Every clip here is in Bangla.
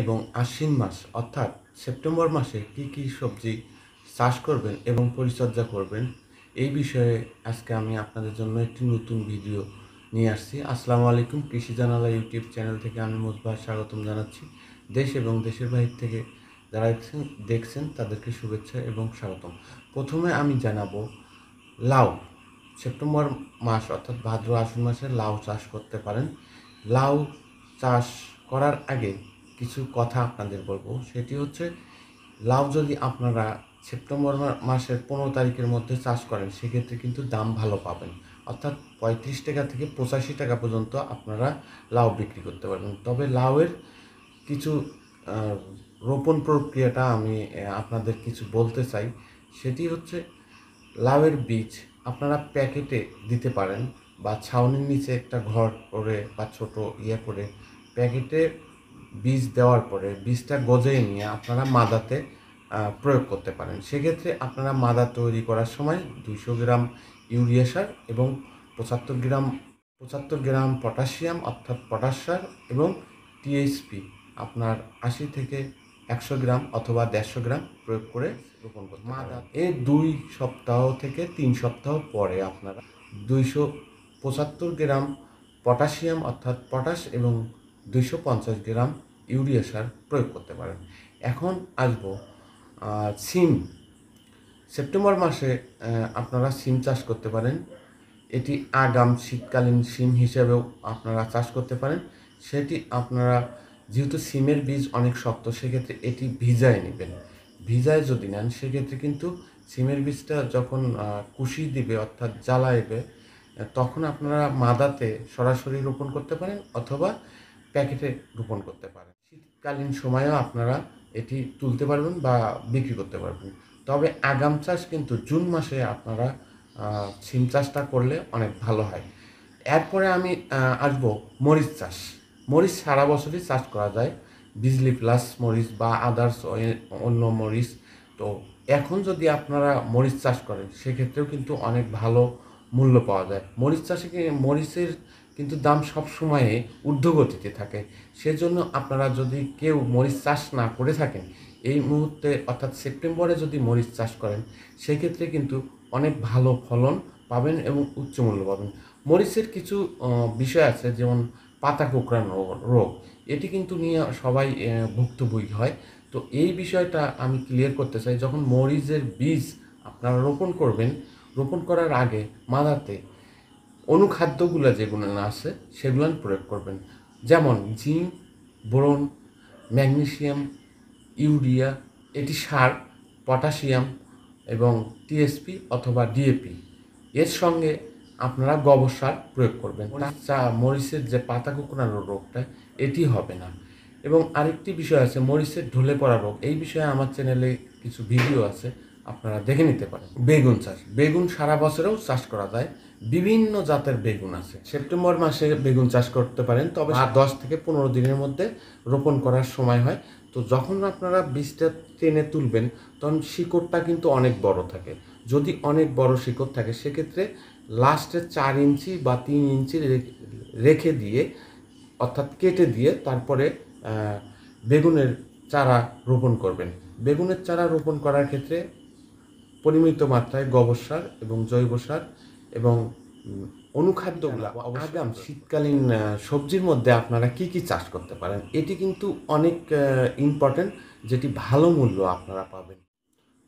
এবং আশ্বিন মাস অর্থাৎ সেপ্টেম্বর মাসে কি কি সবজি চাষ করবেন এবং পরিচর্যা করবেন এই বিষয়ে আজকে আমি আপনাদের জন্য একটি নতুন ভিডিও নিয়ে আসছি আসসালামু আলাইকুম কৃষি জানালা ইউটিউব চ্যানেল থেকে আমি মোজবাহ স্বাগতম জানাচ্ছি দেশ এবং দেশের বাহির থেকে যারা দেখছেন তাদেরকে শুভেচ্ছা এবং স্বাগতম প্রথমে আমি জানাবো লাউ সেপ্টেম্বর মাস অর্থাৎ ভাদ্র আশ্বিন মাসে লাউ চাষ করতে পারেন লাউ চাষ করার আগে কিছু কথা আপনাদের বলবো সেটি হচ্ছে লাউ যদি আপনারা সেপ্টেম্বর মাসের পনেরো তারিখের মধ্যে চাষ করেন সেক্ষেত্রে কিন্তু দাম ভালো পাবেন অর্থাৎ পঁয়ত্রিশ টাকা থেকে পঁচাশি টাকা পর্যন্ত আপনারা লাউ বিক্রি করতে পারবেন তবে লাউয়ের কিছু রোপণ প্রক্রিয়াটা আমি আপনাদের কিছু বলতে চাই সেটি হচ্ছে লাউয়ের বীজ আপনারা প্যাকেটে দিতে পারেন বা ছাউনির নিচে একটা ঘর করে বা ছোট ইয়ে করে প্যাকেটে বীজ দেওয়ার পরে বীজটা গজিয়ে নিয়ে আপনারা মাদাতে প্রয়োগ করতে পারেন সেক্ষেত্রে আপনারা মাদা তৈরি করার সময় দুইশো গ্রাম ইউরিয়া সার এবং পঁচাত্তর গ্রাম পঁচাত্তর গ্রাম পটাশিয়াম অর্থাৎ পটাশ সার এবং টিএসপি আপনার আশি থেকে একশো গ্রাম অথবা দেড়শো গ্রাম প্রয়োগ করে রোপণ করতে মাদা এর দুই সপ্তাহ থেকে তিন সপ্তাহ পরে আপনারা দুইশো পঁচাত্তর গ্রাম পটাশিয়াম অর্থাৎ পটাশ এবং দুইশো পঞ্চাশ গ্রাম ইউরিয়া সার প্রয়োগ করতে পারেন এখন আসব সিম সেপ্টেম্বর মাসে আপনারা সিম চাষ করতে পারেন এটি আগাম শীতকালীন সিম হিসেবেও আপনারা চাষ করতে পারেন সেটি আপনারা যেহেতু সিমের বীজ অনেক শক্ত সেক্ষেত্রে এটি ভিজায় নেবেন ভিজায় যদি নেন সেক্ষেত্রে কিন্তু সিমের বীজটা যখন কুশি দিবে অর্থাৎ জ্বালাইবে তখন আপনারা মাদাতে সরাসরি রোপণ করতে পারেন অথবা প্যাকেটে রোপণ করতে পারেন শীতকালীন সময়েও আপনারা এটি তুলতে পারবেন বা বিক্রি করতে পারবেন তবে আগাম চাষ কিন্তু জুন মাসে আপনারা সিম চাষটা করলে অনেক ভালো হয় এরপরে আমি আসব মরিচ চাষ মরিচ সারা বছরই চাষ করা যায় বিজলি প্লাস মরিচ বা আদার্স অন্য মরিচ তো এখন যদি আপনারা মরিচ চাষ করেন সেক্ষেত্রেও কিন্তু অনেক ভালো মূল্য পাওয়া যায় মরিচ চাষে মরিচের কিন্তু দাম সব সময়ে ঊর্ধ্বগতিতে থাকে সেজন্য আপনারা যদি কেউ মরিচ চাষ না করে থাকেন এই মুহূর্তে অর্থাৎ সেপ্টেম্বরে যদি মরিচ চাষ করেন সেক্ষেত্রে কিন্তু অনেক ভালো ফলন পাবেন এবং উচ্চ মূল্য পাবেন মরিচের কিছু বিষয় আছে যেমন পাতা কোঁকড়ানো রোগ এটি কিন্তু নিয়ে সবাই ভুক্তভোগী হয় তো এই বিষয়টা আমি ক্লিয়ার করতে চাই যখন মরিচের বীজ আপনারা রোপণ করবেন রোপণ করার আগে মাদাতে অনুখাদ্যগুলো যেগুলো আছে সেগুলো প্রয়োগ করবেন যেমন জিঙ্ক বোরন ম্যাগনেশিয়াম ইউরিয়া এটি সার পটাশিয়াম এবং টিএসপি অথবা ডিএপি এর সঙ্গে আপনারা গোবর সার প্রয়োগ করবেন চা মরিচের যে পাতা কুকড়ানোর রোগটা এটি হবে না এবং আরেকটি বিষয় আছে মরিচের ঢলে পড়া রোগ এই বিষয়ে আমার চ্যানেলে কিছু ভিডিও আছে আপনারা দেখে নিতে পারেন বেগুন চাষ বেগুন সারা বছরেও চাষ করা যায় বিভিন্ন জাতের বেগুন আছে সেপ্টেম্বর মাসে বেগুন চাষ করতে পারেন তবে আর দশ থেকে পনেরো দিনের মধ্যে রোপণ করার সময় হয় তো যখন আপনারা বীজটা টেনে তুলবেন তখন শিকড়টা কিন্তু অনেক বড় থাকে যদি অনেক বড় শিকড় থাকে সেক্ষেত্রে লাস্টে চার ইঞ্চি বা তিন ইঞ্চি রেখে দিয়ে অর্থাৎ কেটে দিয়ে তারপরে বেগুনের চারা রোপণ করবেন বেগুনের চারা রোপণ করার ক্ষেত্রে পরিমিত মাত্রায় গোবর সার এবং জৈব সার এবং অনুখাদ্যগুলো হ্যাঁ, আগাম শীতকালীন সবজির মধ্যে আপনারা কি কি চাষ করতে পারেন এটি কিন্তু অনেক ইম্পর্টেন্ট যেটি ভালো মূল্য আপনারা পাবেন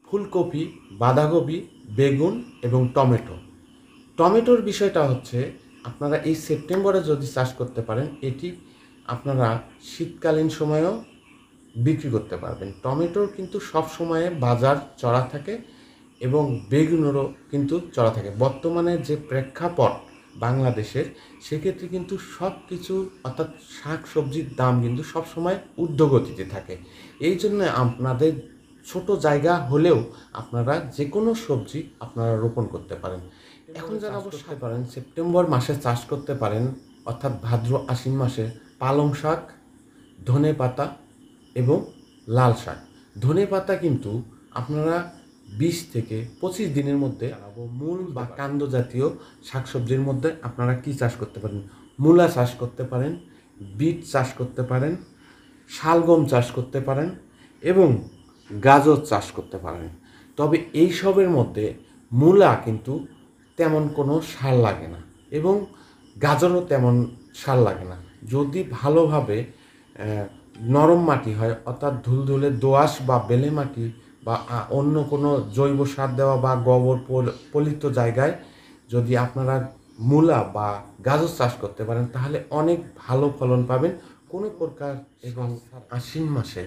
ফুলকপি বাঁধাকপি বেগুন এবং টমেটো টমেটোর বিষয়টা হচ্ছে আপনারা এই সেপ্টেম্বরে যদি চাষ করতে পারেন এটি আপনারা শীতকালীন সময়েও বিক্রি করতে পারবেন টমেটোর কিন্তু সব সময়ে বাজার চড়া থাকে এবং বেগুনেরও কিন্তু চড়া থাকে বর্তমানে যে প্রেক্ষাপট বাংলাদেশের সেক্ষেত্রে কিন্তু সব কিছু অর্থাৎ শাক সবজির দাম কিন্তু সবসময় ঊর্ধ্বগতিতে থাকে এই জন্য আপনাদের ছোট জায়গা হলেও আপনারা যে কোনো সবজি আপনারা রোপণ করতে পারেন এখন যারা অবশ্যই পারেন সেপ্টেম্বর মাসে চাষ করতে পারেন অর্থাৎ ভাদ্র আশ্বিন মাসে পালং শাক ধনে পাতা এবং লাল শাক ধনে পাতা কিন্তু আপনারা বিশ থেকে পঁচিশ দিনের মধ্যে মূল বা কান্দ জাতীয় শাকসবজির মধ্যে আপনারা কি চাষ করতে পারেন মূলা চাষ করতে পারেন বিট চাষ করতে পারেন শালগম চাষ করতে পারেন এবং গাজর চাষ করতে পারেন তবে এই সবের মধ্যে মূলা কিন্তু তেমন কোনো সার লাগে না এবং গাজরও তেমন সার লাগে না যদি ভালোভাবে নরম মাটি হয় অর্থাৎ ধুলধুলে দোয়াশ বা বেলে মাটি বা অন্য কোনো জৈব সার দেওয়া বা গোবর পলিত জায়গায় যদি আপনারা মূলা বা গাজর চাষ করতে পারেন তাহলে অনেক ভালো ফলন পাবেন কোনো প্রকার এবং আশ্বিন মাসে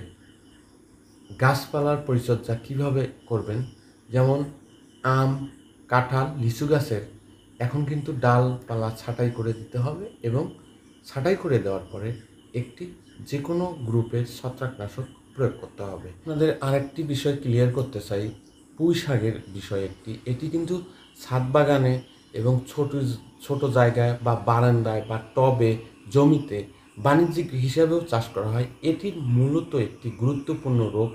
গাছপালার পরিচর্যা কিভাবে করবেন যেমন আম কাঁঠাল লিচু গাছের এখন কিন্তু ডালপালা ছাঁটাই করে দিতে হবে এবং ছাঁটাই করে দেওয়ার পরে একটি যে কোনো গ্রুপের ছত্রাকনাশক প্রয়োগ করতে হবে আপনাদের আরেকটি বিষয় ক্লিয়ার করতে চাই পুঁই শাকের বিষয় একটি এটি কিন্তু ছাদ বাগানে এবং ছোট ছোট জায়গায় বা বারান্দায় বা টবে জমিতে বাণিজ্যিক হিসাবেও চাষ করা হয় এটি মূলত একটি গুরুত্বপূর্ণ রোগ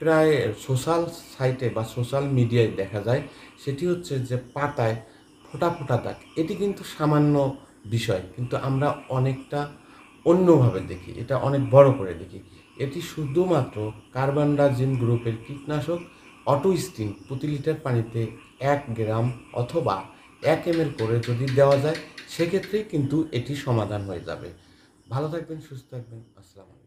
প্রায় সোশ্যাল সাইটে বা সোশ্যাল মিডিয়ায় দেখা যায় সেটি হচ্ছে যে পাতায় ফোটা ফোটা দাগ এটি কিন্তু সামান্য বিষয় কিন্তু আমরা অনেকটা অন্যভাবে দেখি এটা অনেক বড় করে দেখি এটি শুধুমাত্র ডাইজিন গ্রুপের কীটনাশক অটোস্টিন প্রতি লিটার পানিতে এক গ্রাম অথবা এক এম করে যদি দেওয়া যায় সেক্ষেত্রে কিন্তু এটি সমাধান হয়ে যাবে ভালো থাকবেন সুস্থ থাকবেন আসসালাম